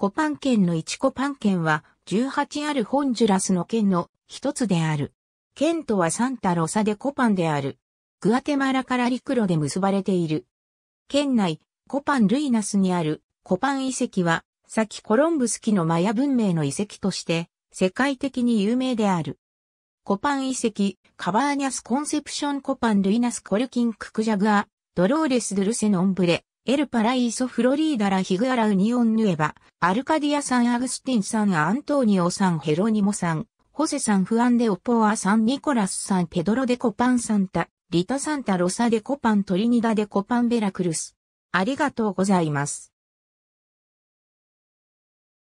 コパン県の1コパン県は18あるホンジュラスの県の一つである。県とはサンタロサでコパンである。グアテマラから陸路で結ばれている。県内、コパンルイナスにあるコパン遺跡は、先コロンブス期のマヤ文明の遺跡として、世界的に有名である。コパン遺跡、カバーニャスコンセプションコパンルイナスコルキンククジャグア、ドローレス・ドゥルセ・ノンブレ、エルパライソフロリーダラヒグアラウニオンヌエバ、アルカディアサンアグスティンさんアントーニオさんヘロニモさん、ホセさんフアンデオポアさんニコラスさんペドロデコパンサンタ、リタサンタロサデコパントリニダデコパンベラクルス。ありがとうございます。